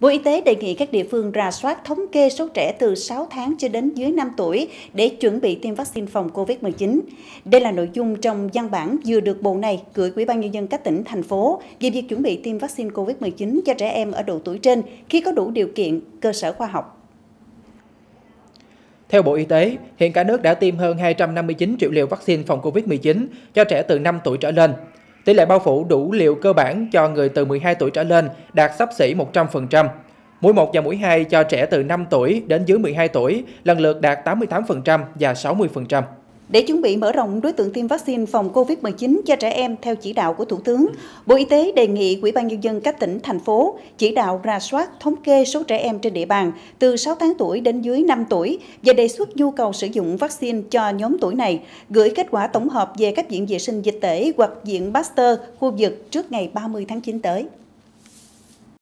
Bộ Y tế đề nghị các địa phương rà soát thống kê số trẻ từ 6 tháng cho đến dưới 5 tuổi để chuẩn bị tiêm vaccine phòng COVID-19. Đây là nội dung trong văn bản vừa được Bộ này gửi Ủy ban Nhân dân các tỉnh, thành phố về việc chuẩn bị tiêm vaccine COVID-19 cho trẻ em ở độ tuổi trên khi có đủ điều kiện, cơ sở khoa học. Theo Bộ Y tế, hiện cả nước đã tiêm hơn 259 triệu liều vaccine phòng COVID-19 cho trẻ từ 5 tuổi trở lên, Tỷ lệ bao phủ đủ liều cơ bản cho người từ 12 tuổi trở lên đạt sắp xỉ 100%. Mũi 1 và mũi 2 cho trẻ từ 5 tuổi đến dưới 12 tuổi lần lượt đạt 88% và 60%. Để chuẩn bị mở rộng đối tượng tiêm vaccine phòng COVID-19 cho trẻ em theo chỉ đạo của Thủ tướng, Bộ Y tế đề nghị Ủy ban Nhân dân các tỉnh, thành phố chỉ đạo ra soát, thống kê số trẻ em trên địa bàn từ 6 tháng tuổi đến dưới 5 tuổi và đề xuất nhu cầu sử dụng vaccine cho nhóm tuổi này, gửi kết quả tổng hợp về các viện vệ sinh dịch tễ hoặc viện Pasteur khu vực trước ngày 30 tháng 9 tới.